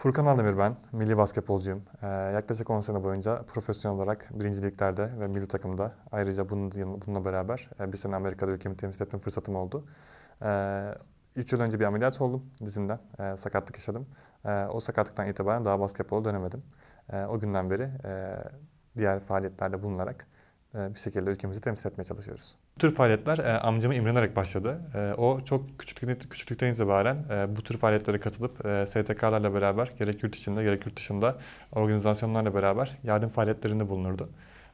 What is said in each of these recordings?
Furkan Aldemir ben, milli basketbolcuyum. Ee, yaklaşık 10 sene boyunca profesyonel olarak birinciliklerde ve milli takımda ayrıca bunun, bununla beraber e, bir sene Amerika'da ülkemi temsil etme fırsatım oldu. Ee, 3 yıl önce bir ameliyat oldum dizimden, ee, sakatlık yaşadım. Ee, o sakatlıktan itibaren daha basketbola dönemedim. Ee, o günden beri e, diğer faaliyetlerde bulunarak ee, bir şekilde ülkemizi temsil etmeye çalışıyoruz. Bu tür faaliyetler e, amcama imrenerek başladı. E, o çok küçüklükten, küçüklükten itibaren e, bu tür faaliyetlere katılıp e, STK'larla beraber gerek yurt içinde gerek yurt dışında organizasyonlarla beraber yardım faaliyetlerinde bulunurdu.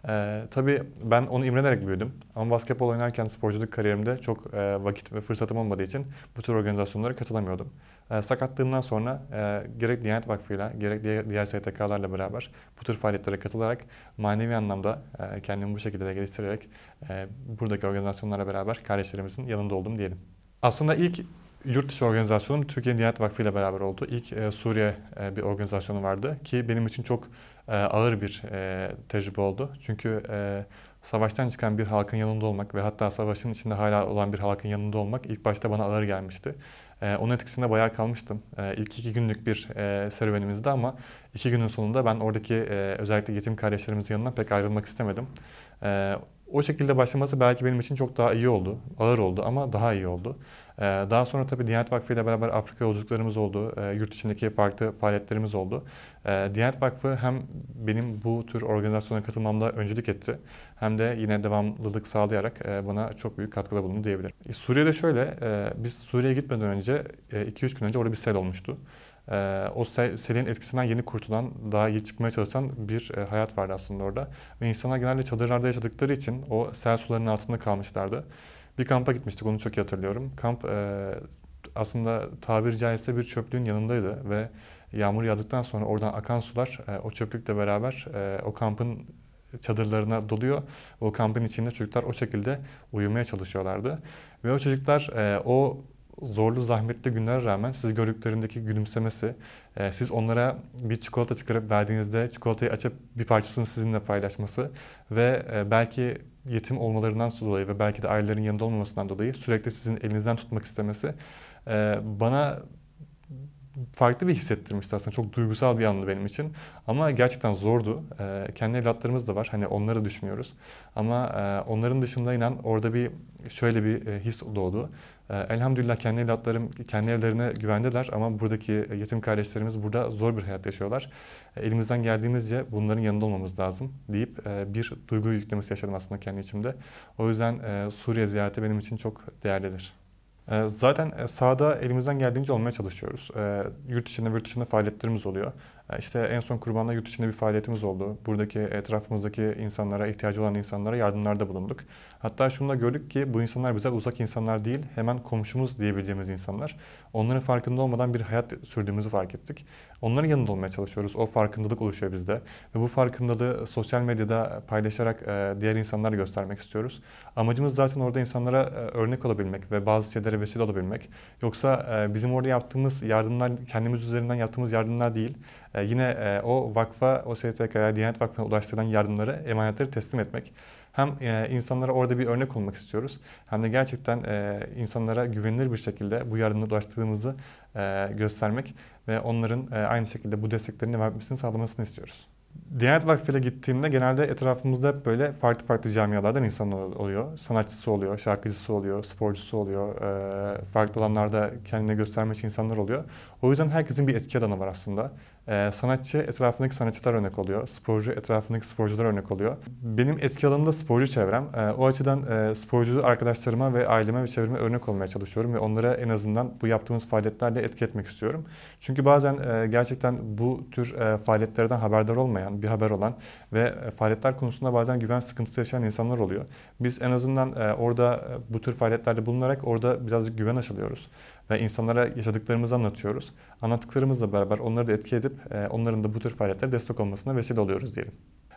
Ee, tabii ben onu imrenerek büyüdüm. Ama basketbol oynarken sporculuk kariyerimde çok e, vakit ve fırsatım olmadığı için bu tür organizasyonlara katılamıyordum. E, sakatlığımdan sonra e, gerek Diyanet Vakfı'yla gerek diğer, diğer STK'larla beraber bu tür faaliyetlere katılarak manevi anlamda e, kendimi bu şekilde de geliştirerek e, buradaki organizasyonlara beraber kardeşlerimizin yanında oldum diyelim. Aslında ilk yurt dışı organizasyonum Türkiye Diyanet Vakfı ile beraber oldu. İlk e, Suriye e, bir organizasyonu vardı ki benim için çok e, ağır bir e, tecrübe oldu. Çünkü e, savaştan çıkan bir halkın yanında olmak ve hatta savaşın içinde hala olan bir halkın yanında olmak ilk başta bana ağır gelmişti. E, onun etkisinde bayağı kalmıştım. E, ilk iki günlük bir e, serüvenimizdi ama iki günün sonunda ben oradaki e, özellikle yetim kardeşlerimizin yanından pek ayrılmak istemedim. E, o şekilde başlaması belki benim için çok daha iyi oldu. Ağır oldu ama daha iyi oldu. Ee, daha sonra tabii Diyanet Vakfı ile beraber Afrika yolculuklarımız oldu. Ee, yurt içindeki farklı faaliyetlerimiz oldu. Ee, Diyanet Vakfı hem benim bu tür organizasyona katılmamda öncülük etti. Hem de yine devamlılık sağlayarak e, bana çok büyük katkıda bulundu diyebilirim. E, Suriye'de şöyle, e, biz Suriye'ye gitmeden önce, 2-3 e, gün önce orada bir sel olmuştu e, o selin etkisinden yeni kurtulan, daha iyi çıkmaya çalışan bir e, hayat vardı aslında orada. Ve insanlar genelde çadırlarda yaşadıkları için o sel sularının altında kalmışlardı. Bir kampa gitmiştik, onu çok iyi hatırlıyorum. Kamp e, aslında tabiri caizse bir çöplüğün yanındaydı ve yağmur yağdıktan sonra oradan akan sular e, o çöplükle beraber e, o kampın çadırlarına doluyor. O kampın içinde çocuklar o şekilde uyumaya çalışıyorlardı. Ve o çocuklar e, o zorlu zahmetli günlere rağmen sizi gördüklerindeki gülümsemesi, e, siz onlara bir çikolata çıkarıp verdiğinizde çikolatayı açıp bir parçasını sizinle paylaşması ve e, belki yetim olmalarından dolayı ve belki de ailelerin yanında olmamasından dolayı sürekli sizin elinizden tutmak istemesi e, bana farklı bir hissettirmişti aslında. Çok duygusal bir anı benim için. Ama gerçekten zordu. E, kendi evlatlarımız da var. Hani onları düşünüyoruz. Ama e, onların dışında inan orada bir şöyle bir e, his doğdu. Ee, elhamdülillah kendi evlatlarım kendi evlerine güvendeler ama buradaki yetim kardeşlerimiz burada zor bir hayat yaşıyorlar. Ee, elimizden geldiğimizce bunların yanında olmamız lazım deyip e, bir duygu yüklemesi yaşadım aslında kendi içimde. O yüzden e, Suriye ziyareti benim için çok değerlidir. Ee, zaten e, sahada elimizden geldiğince olmaya çalışıyoruz. Yurt içinde, yurt dışında faaliyetlerimiz oluyor. İşte en son kurbanla yurt içinde bir faaliyetimiz oldu. Buradaki etrafımızdaki insanlara, ihtiyacı olan insanlara yardımlarda bulunduk. Hatta şunu da gördük ki bu insanlar bize uzak insanlar değil, hemen komşumuz diyebileceğimiz insanlar. Onların farkında olmadan bir hayat sürdüğümüzü fark ettik. Onların yanında olmaya çalışıyoruz. O farkındalık oluşuyor bizde. Ve bu farkındalığı sosyal medyada paylaşarak e, diğer insanlara göstermek istiyoruz. Amacımız zaten orada insanlara e, örnek olabilmek ve bazı şeylere vesile olabilmek. Yoksa e, bizim orada yaptığımız yardımlar, kendimiz üzerinden yaptığımız yardımlar değil e, yine e, o vakfa, o STK'ya, Diyanet Vakfı'na ulaştırılan yardımları, emanetleri teslim etmek. Hem e, insanlara orada bir örnek olmak istiyoruz hem de gerçekten e, insanlara güvenilir bir şekilde bu yardımları ulaştırdığımızı e, göstermek ve onların e, aynı şekilde bu desteklerini devam etmesini sağlamasını istiyoruz. Diyanet Vakfı ile gittiğimde genelde etrafımızda hep böyle farklı farklı camialardan insanlar oluyor. Sanatçısı oluyor, şarkıcısı oluyor, sporcusu oluyor. E, farklı alanlarda kendini göstermiş insanlar oluyor. O yüzden herkesin bir etki alanı var aslında. Ee, sanatçı etrafındaki sanatçılar örnek oluyor. Sporcu etrafındaki sporcular örnek oluyor. Benim etki alanımda sporcu çevrem. Ee, o açıdan e, sporcu arkadaşlarıma ve aileme ve çevreme örnek olmaya çalışıyorum ve onlara en azından bu yaptığımız faaliyetlerle etki etmek istiyorum. Çünkü bazen e, gerçekten bu tür e, faaliyetlerden haberdar olmayan, bir haber olan ve e, faaliyetler konusunda bazen güven sıkıntısı yaşayan insanlar oluyor. Biz en azından e, orada e, bu tür faaliyetlerde bulunarak orada birazcık güven aşılıyoruz ve insanlara yaşadıklarımızı anlatıyoruz. Anlattıklarımızla beraber onları da etki edip görüp e, onların da bu tür faaliyetlere destek olmasına vesile oluyoruz diyelim.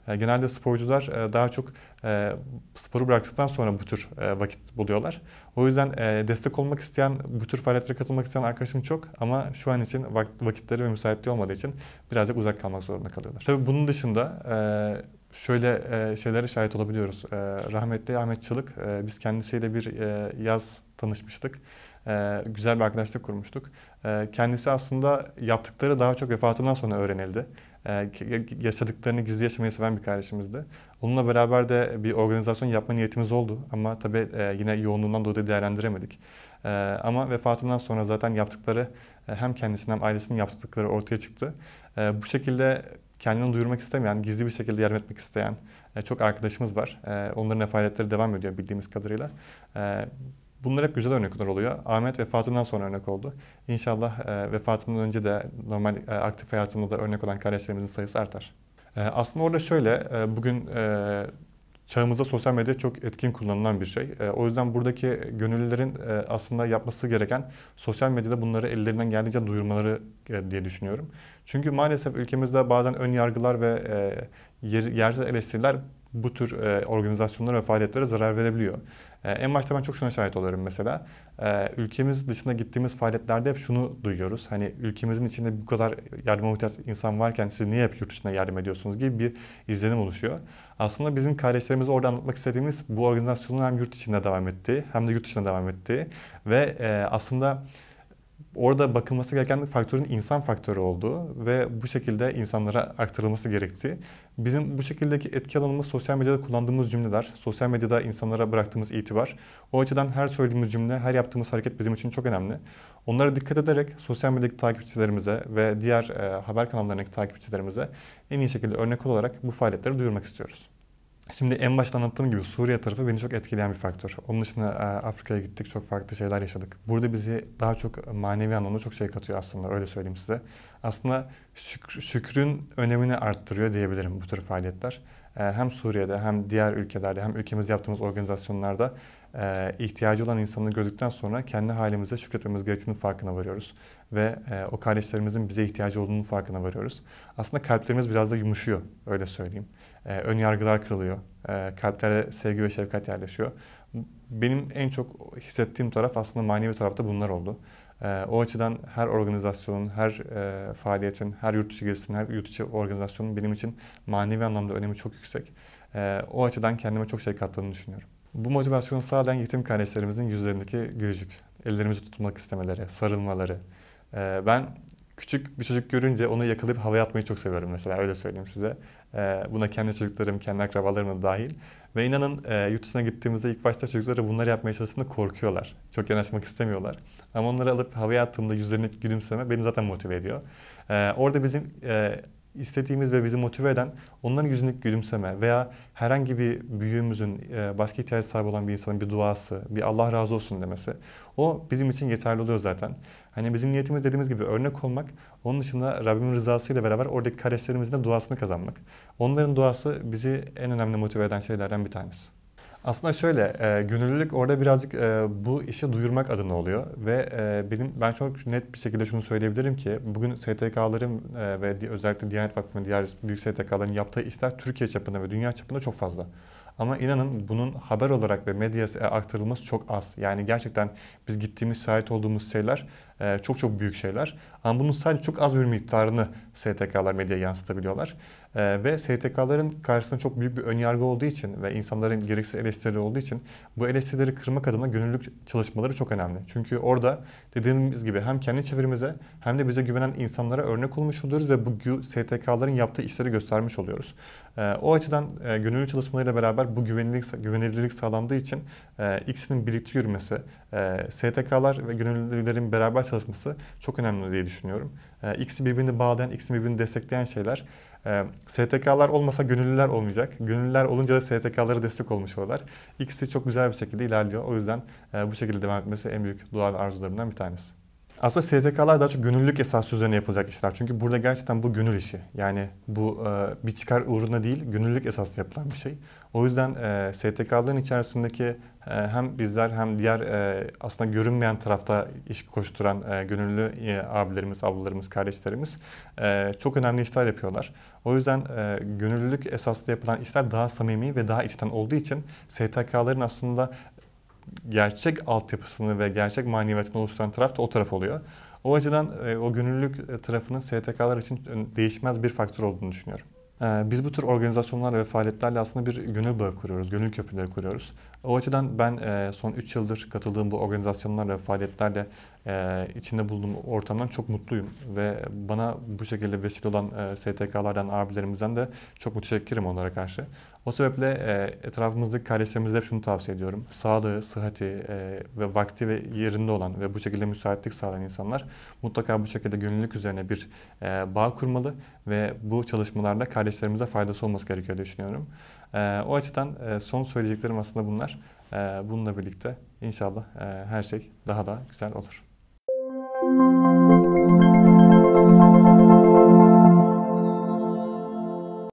E, genelde sporcular e, daha çok sporu bıraktıktan sonra bu tür vakit buluyorlar. O yüzden destek olmak isteyen, bu tür faaliyetlere katılmak isteyen arkadaşım çok ama şu an için vakitleri ve müsaitliği olmadığı için birazcık uzak kalmak zorunda kalıyorlar. Tabii bunun dışında şöyle e, şeylere şahit olabiliyoruz. E, rahmetli Ahmet Çalık, e, biz kendisiyle bir e, yaz tanışmıştık. E, güzel bir arkadaşlık kurmuştuk. E, kendisi aslında yaptıkları daha çok vefatından sonra öğrenildi. E, yaşadıklarını gizli yaşamayı seven bir kardeşimizdi. Onunla beraber de bir organizasyon yapma niyetimiz oldu. Ama tabii e, yine yoğunluğundan dolayı değerlendiremedik. E, ama vefatından sonra zaten yaptıkları e, hem kendisinin hem ailesinin yaptıkları ortaya çıktı. E, bu şekilde kendini duyurmak istemeyen, gizli bir şekilde yardım etmek isteyen e, çok arkadaşımız var. E, onların faaliyetleri devam ediyor bildiğimiz kadarıyla. E, bunlar hep güzel örnekler oluyor. Ahmet vefatından sonra örnek oldu. İnşallah e, vefatından önce de normal e, aktif hayatında da örnek olan kardeşlerimizin sayısı artar. E, aslında orada şöyle, e, bugün... E, çağımızda sosyal medya çok etkin kullanılan bir şey. E, o yüzden buradaki gönüllülerin e, aslında yapması gereken sosyal medyada bunları ellerinden geldiğince duyurmaları e, diye düşünüyorum. Çünkü maalesef ülkemizde bazen ön yargılar ve e, yer, yersiz eleştiriler bu tür e, organizasyonlara ve faaliyetlere zarar verebiliyor. E, en başta ben çok şuna şahit oluyorum mesela. E, ülkemiz dışında gittiğimiz faaliyetlerde hep şunu duyuyoruz. Hani ülkemizin içinde bu kadar yardıma muhtaç insan varken siz niye hep yurt dışına yardım ediyorsunuz gibi bir izlenim oluşuyor. Aslında bizim kardeşlerimize orada anlatmak istediğimiz bu organizasyonun hem yurt içinde devam ettiği hem de yurt dışına devam ettiği ve e, aslında aslında orada bakılması gereken faktörün insan faktörü olduğu ve bu şekilde insanlara aktarılması gerektiği. Bizim bu şekildeki etki alanımız sosyal medyada kullandığımız cümleler, sosyal medyada insanlara bıraktığımız itibar. O açıdan her söylediğimiz cümle, her yaptığımız hareket bizim için çok önemli. Onlara dikkat ederek sosyal medyadaki takipçilerimize ve diğer e, haber kanallarındaki takipçilerimize en iyi şekilde örnek olarak bu faaliyetleri duyurmak istiyoruz. Şimdi en başta anlattığım gibi Suriye tarafı beni çok etkileyen bir faktör. Onun dışında e, Afrika'ya gittik, çok farklı şeyler yaşadık. Burada bizi daha çok manevi anlamda çok şey katıyor aslında, öyle söyleyeyim size. Aslında şük- şükrün önemini arttırıyor diyebilirim bu tür faaliyetler. E, hem Suriye'de hem diğer ülkelerde hem ülkemiz yaptığımız organizasyonlarda e, ihtiyacı olan insanını gördükten sonra kendi halimize şükretmemiz gerektiğini farkına varıyoruz. Ve e, o kardeşlerimizin bize ihtiyacı olduğunu farkına varıyoruz. Aslında kalplerimiz biraz da yumuşuyor, öyle söyleyeyim. E, ön yargılar kırılıyor. E, kalplere sevgi ve şefkat yerleşiyor. Benim en çok hissettiğim taraf aslında manevi tarafta bunlar oldu. E, o açıdan her organizasyonun, her e, faaliyetin, her yurt dışı gezisinin, her yurt içi organizasyonun benim için manevi anlamda önemi çok yüksek. E, o açıdan kendime çok şey kattığını düşünüyorum. Bu motivasyonu sağlayan yetim kardeşlerimizin yüzlerindeki gülücük, ellerimizi tutmak istemeleri, sarılmaları. Ee, ben küçük bir çocuk görünce onu yakalayıp havaya atmayı çok seviyorum mesela öyle söyleyeyim size. Ee, buna kendi çocuklarım, kendi akrabalarım da dahil. Ve inanın e, yurt dışına gittiğimizde ilk başta çocuklara bunları yapmaya çalıştığımda korkuyorlar. Çok yanaşmak istemiyorlar. Ama onları alıp havaya attığımda yüzlerine gülümseme beni zaten motive ediyor. Ee, orada bizim e, istediğimiz ve bizi motive eden onların yüzündeki gülümseme veya herhangi bir büyüğümüzün e, başka ihtiyaç sahibi olan bir insanın bir duası, bir Allah razı olsun demesi o bizim için yeterli oluyor zaten. Hani bizim niyetimiz dediğimiz gibi örnek olmak, onun dışında Rabbimin rızasıyla beraber oradaki kardeşlerimizin de duasını kazanmak. Onların duası bizi en önemli motive eden şeylerden bir tanesi. Aslında şöyle, e, gönüllülük orada birazcık e, bu işi duyurmak adına oluyor ve e, benim ben çok net bir şekilde şunu söyleyebilirim ki bugün STK'ların e, ve özellikle Diyanet Vakfı'nın diğer büyük STK'ların yaptığı işler Türkiye çapında ve dünya çapında çok fazla. Ama inanın bunun haber olarak ve medyaya e, aktarılması çok az. Yani gerçekten biz gittiğimiz, şahit olduğumuz şeyler ee, çok çok büyük şeyler. Ama bunun sadece çok az bir miktarını STK'lar medyaya yansıtabiliyorlar. Ee, ve STK'ların karşısında çok büyük bir önyargı olduğu için ve insanların gereksiz eleştirileri olduğu için bu eleştirileri kırmak adına gönüllülük çalışmaları çok önemli. Çünkü orada dediğimiz gibi hem kendi çevremize hem de bize güvenen insanlara örnek olmuş oluyoruz ve bu STK'ların yaptığı işleri göstermiş oluyoruz. Ee, o açıdan e, gönüllü çalışmalarıyla beraber bu güvenilirlik, güvenilirlik sağlandığı için e, ikisinin birlikte yürümesi, e, STK'lar ve gönüllülerin beraber çalışması çok önemli diye düşünüyorum. E, ee, ikisi birbirini bağlayan, ikisi birbirini destekleyen şeyler. E, ee, STK'lar olmasa gönüllüler olmayacak. Gönüllüler olunca da STK'lara destek olmuş olurlar. İkisi çok güzel bir şekilde ilerliyor. O yüzden e, bu şekilde devam etmesi en büyük dua ve arzularımdan bir tanesi. Aslında STK'lar daha çok gönüllülük esas üzerine yapılacak işler. Çünkü burada gerçekten bu gönül işi. Yani bu e, bir çıkar uğruna değil, gönüllülük esaslı yapılan bir şey. O yüzden e, STK'ların içerisindeki e, hem bizler hem diğer e, aslında görünmeyen tarafta iş koşturan e, gönüllü e, abilerimiz, ablalarımız, kardeşlerimiz e, çok önemli işler yapıyorlar. O yüzden e, gönüllülük esaslı yapılan işler daha samimi ve daha içten olduğu için STK'ların aslında gerçek altyapısını ve gerçek maneviyatını oluşturan taraf da o taraf oluyor. O açıdan e, o gönüllülük e, tarafının STK'lar için e, değişmez bir faktör olduğunu düşünüyorum. E, biz bu tür organizasyonlar ve faaliyetlerle aslında bir gönül bağı kuruyoruz, gönül köprüleri kuruyoruz. O açıdan ben son 3 yıldır katıldığım bu organizasyonlar ve faaliyetlerle e, içinde bulunduğum ortamdan çok mutluyum ve bana bu şekilde vesile olan e, STK'lardan, abilerimizden de çok müteşekkirim onlara karşı. O sebeple e, etrafımızdaki kardeşlerimize hep şunu tavsiye ediyorum. Sağlığı, sıhhati e, ve vakti ve yerinde olan ve bu şekilde müsaitlik sağlayan insanlar mutlaka bu şekilde gönüllülük üzerine bir e, bağ kurmalı ve bu çalışmalarda kardeşlerimize faydası olması gerekiyor düşünüyorum. E, o açıdan e, son söyleyeceklerim aslında bunlar. E, bununla birlikte inşallah e, her şey daha da güzel olur. Müzik